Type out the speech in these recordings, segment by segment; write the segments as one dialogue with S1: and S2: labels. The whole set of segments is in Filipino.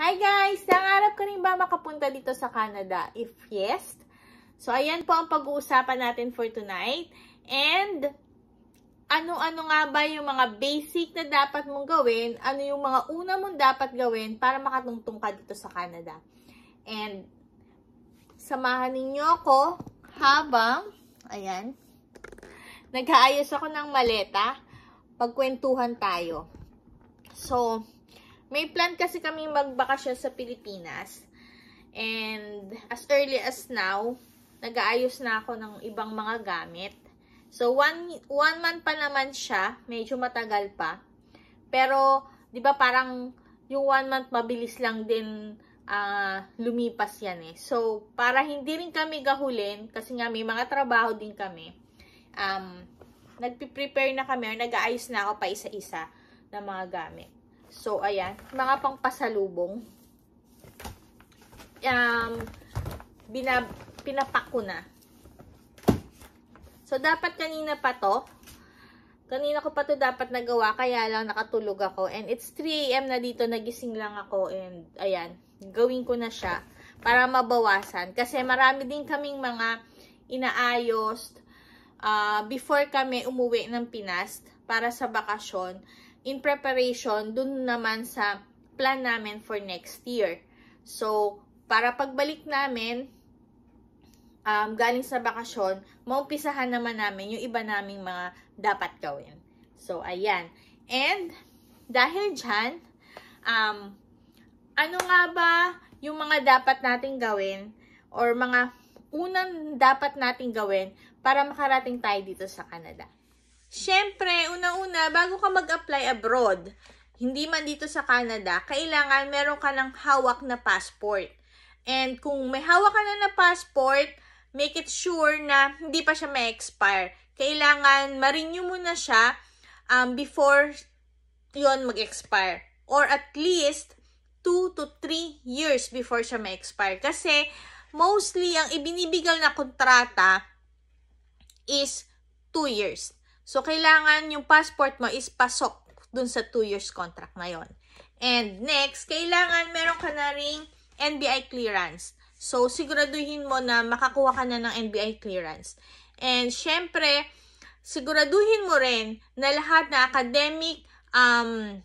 S1: Hi guys! Nangarap ka rin ba makapunta dito sa Canada? If yes, so ayan po ang pag-uusapan natin for tonight. And ano-ano nga ba yung mga basic na dapat mong gawin? Ano yung mga una mong dapat gawin para makatungtong ka dito sa Canada? And samahan ninyo ako habang, ayan, nag-aayos ako ng maleta, pagkwentuhan tayo. So, may plan kasi kami magbakasyon sa Pilipinas. And as early as now, nag-aayos na ako ng ibang mga gamit. So, one, one month pa naman siya. Medyo matagal pa. Pero, di ba parang yung one month mabilis lang din uh, lumipas yan eh. So, para hindi rin kami gahulin, kasi nga may mga trabaho din kami, um, nagpiprepare na kami or nag-aayos na ako pa isa-isa ng mga gamit. So, ayan. Mga pangpasalubong. Um, binab pinapako na. So, dapat kanina pa to. Kanina ko pa to dapat nagawa, kaya lang nakatulog ako. And it's 3 a.m. na dito, nagising lang ako. And, ayan, gawin ko na siya para mabawasan. Kasi marami din kaming mga inaayos uh, before kami umuwi ng Pinas para sa bakasyon in preparation dun naman sa plan namin for next year. So, para pagbalik namin, um, galing sa bakasyon, maumpisahan naman namin yung iba naming mga dapat gawin. So, ayan. And, dahil dyan, um, ano nga ba yung mga dapat nating gawin or mga unang dapat nating gawin para makarating tayo dito sa Canada? Siyempre, una una bago ka mag-apply abroad, hindi man dito sa Canada, kailangan meron ka ng hawak na passport. And kung may hawak ka na na passport, make it sure na hindi pa siya ma-expire. Kailangan ma-renew mo na siya um, before yon mag-expire. Or at least, 2 to 3 years before siya ma-expire. Kasi, mostly, ang ibinibigal na kontrata is 2 years. So, kailangan yung passport mo is pasok dun sa 2 years contract na yon. And next, kailangan meron ka na ring NBI clearance. So, siguraduhin mo na makakuha ka na ng NBI clearance. And syempre, siguraduhin mo rin na lahat na academic um,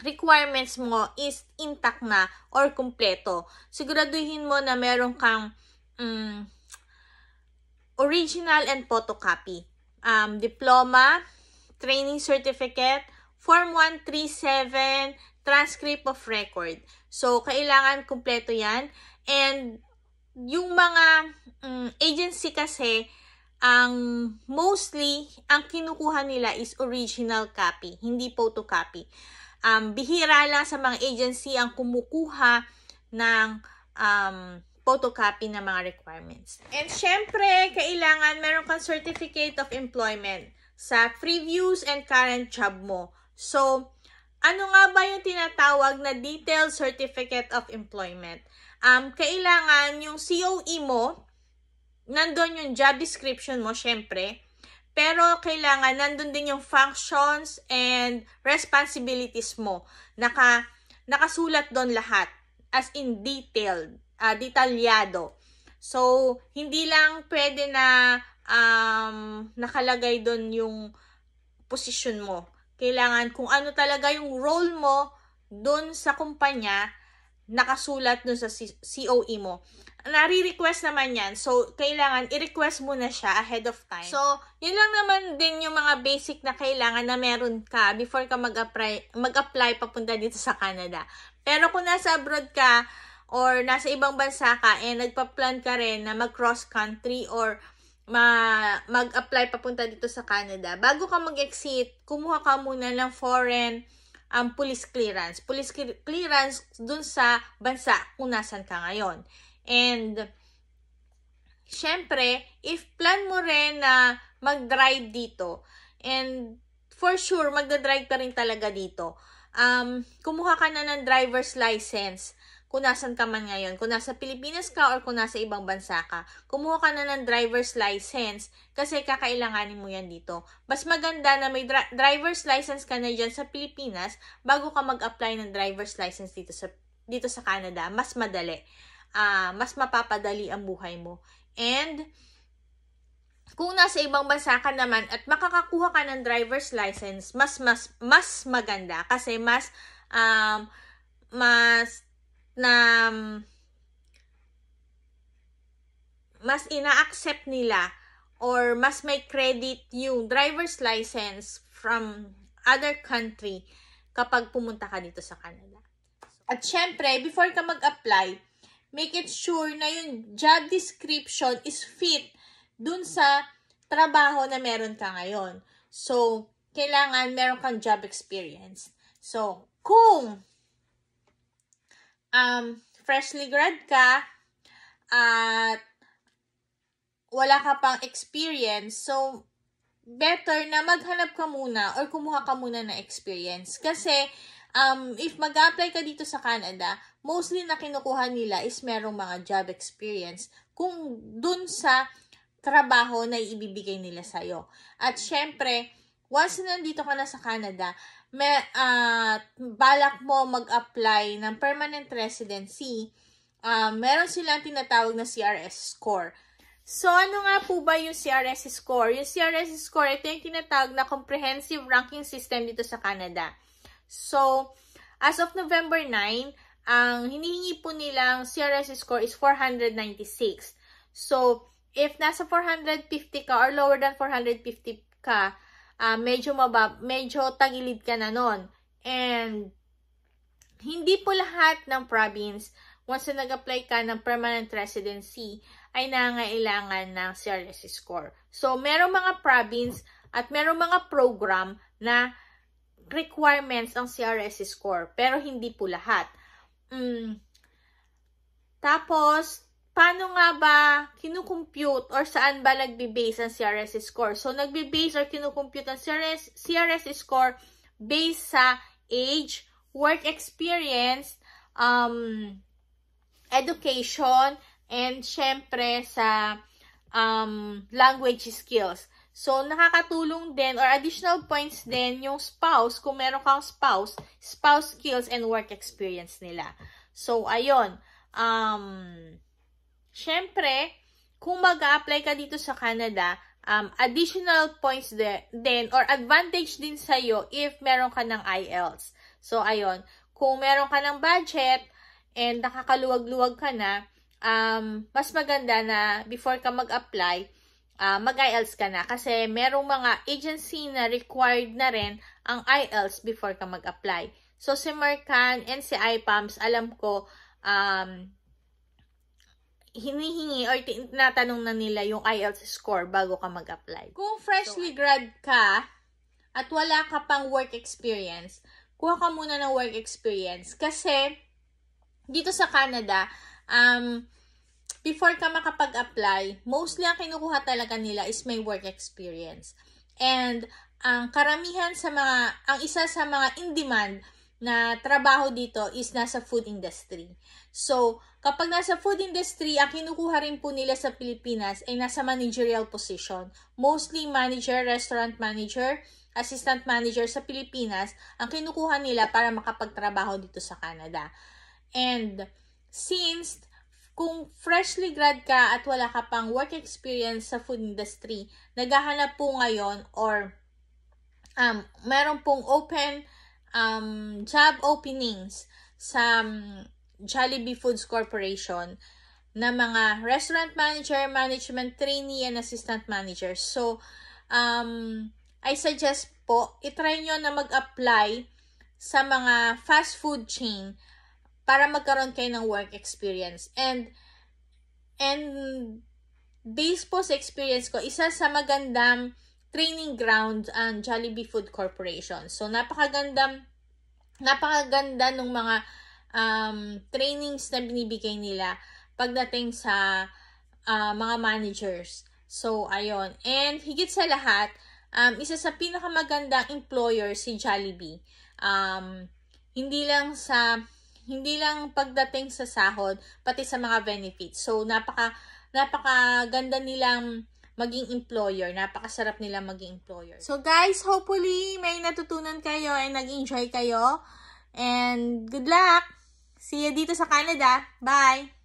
S1: requirements mo is intact na or kumpleto. Siguraduhin mo na meron kang um, original and photocopy um, diploma, training certificate, Form 137, transcript of record. So, kailangan kumpleto yan. And, yung mga um, agency kasi, ang mostly, ang kinukuha nila is original copy, hindi photocopy. Um, bihira lang sa mga agency ang kumukuha ng um, photocopy ng mga requirements. And syempre, kailangan meron kang certificate of employment sa previews and current job mo. So, ano nga ba yung tinatawag na detailed certificate of employment? Um, kailangan yung COE mo, nandun yung job description mo, syempre, pero kailangan nandun din yung functions and responsibilities mo. Naka, nakasulat doon lahat as in detailed uh, detalyado. So, hindi lang pwede na um, nakalagay doon yung position mo. Kailangan kung ano talaga yung role mo doon sa kumpanya, nakasulat doon sa COE mo. Nare-request naman yan. So, kailangan i-request muna siya ahead of time. So, yun lang naman din yung mga basic na kailangan na meron ka before ka mag-apply, mag-apply papunta dito sa Canada. Pero kung nasa abroad ka, or nasa ibang bansa ka and eh, nagpa-plan ka rin na mag-cross country or ma- mag-apply papunta dito sa Canada, bago ka mag-exit, kumuha ka muna ng foreign um, police clearance. Police clearance dun sa bansa kung nasan ka ngayon. And, syempre, if plan mo rin na mag-drive dito, and for sure, magda-drive ka rin talaga dito, um, kumuha ka na ng driver's license kung nasan ka man ngayon, kung nasa Pilipinas ka or kung nasa ibang bansa ka, kumuha ka na ng driver's license kasi kakailanganin mo yan dito. Mas maganda na may dri- driver's license ka na dyan sa Pilipinas bago ka mag-apply ng driver's license dito sa, dito sa Canada. Mas madali. Uh, mas mapapadali ang buhay mo. And, kung nasa ibang bansa ka naman at makakakuha ka ng driver's license, mas mas mas maganda kasi mas um, mas na um, mas ina-accept nila or mas may credit yung driver's license from other country kapag pumunta ka dito sa Canada. At syempre, before ka mag-apply, make it sure na yung job description is fit dun sa trabaho na meron ka ngayon. So, kailangan meron kang job experience. So, kung um, freshly grad ka at wala ka pang experience, so better na maghanap ka muna or kumuha ka muna ng experience. Kasi, um, if mag-apply ka dito sa Canada, mostly na kinukuha nila is merong mga job experience kung dun sa trabaho na ibibigay nila sa'yo. At syempre, once nandito ka na sa Canada, may, uh, balak mo mag-apply ng permanent residency, uh, meron silang tinatawag na CRS score. So, ano nga po ba yung CRS score? Yung CRS score, ito yung tinatawag na comprehensive ranking system dito sa Canada. So, as of November 9, ang hinihingi po nilang CRS score is 496. So, if nasa 450 ka or lower than 450 ka, uh, medyo mabab, medyo tagilid ka na nun. And, hindi po lahat ng province, once na nag-apply ka ng permanent residency, ay nangailangan ng CRS score. So, merong mga province at merong mga program na requirements ang CRS score, pero hindi po lahat. Mm. Tapos, paano nga ba kinukompute or saan ba nagbe-base ang CRS score? So, nagbe-base or kinukompute ang CRS, CRS score based sa age, work experience, um, education, and syempre sa um, language skills. So, nakakatulong din or additional points din yung spouse, kung meron kang spouse, spouse skills and work experience nila. So, ayun. Um, Siyempre, kung mag apply ka dito sa Canada, um, additional points de din or advantage din sa'yo if meron ka ng IELTS. So, ayun. Kung meron ka ng budget and nakakaluwag-luwag ka na, um, mas maganda na before ka mag-apply, uh, ah, mag-IELTS ka na. Kasi merong mga agency na required na rin ang IELTS before ka mag-apply. So, si Mercan and si IPAMS, alam ko, um, hinihingi or tinatanong na nila yung IELTS score bago ka mag-apply. Kung freshly grad ka at wala ka pang work experience, kuha ka muna ng work experience kasi dito sa Canada, um, before ka makapag-apply, mostly ang kinukuha talaga nila is may work experience. And ang karamihan sa mga, ang isa sa mga in-demand na trabaho dito is nasa food industry. So, kapag nasa food industry, ang kinukuha rin po nila sa Pilipinas ay nasa managerial position. Mostly manager, restaurant manager, assistant manager sa Pilipinas ang kinukuha nila para makapagtrabaho dito sa Canada. And since kung freshly grad ka at wala ka pang work experience sa food industry, naghahanap po ngayon or um, meron pong open um, job openings sa um, Jollibee Foods Corporation na mga restaurant manager, management trainee, and assistant manager. So, um, I suggest po, itry nyo na mag-apply sa mga fast food chain para magkaroon kayo ng work experience. And, and based po sa experience ko, isa sa magandang training ground and Jollibee Food Corporation. So, napakaganda, napakaganda ng mga um, trainings na binibigay nila pagdating sa uh, mga managers. So, ayon. And higit sa lahat, um, isa sa pinakamagandang employer si Jollibee. Um, hindi lang sa hindi lang pagdating sa sahod, pati sa mga benefits. So, napaka napakaganda nilang maging employer. Napakasarap nila maging employer. So guys, hopefully may natutunan kayo and nag-enjoy kayo. And good luck! See you dito sa Canada. Bye!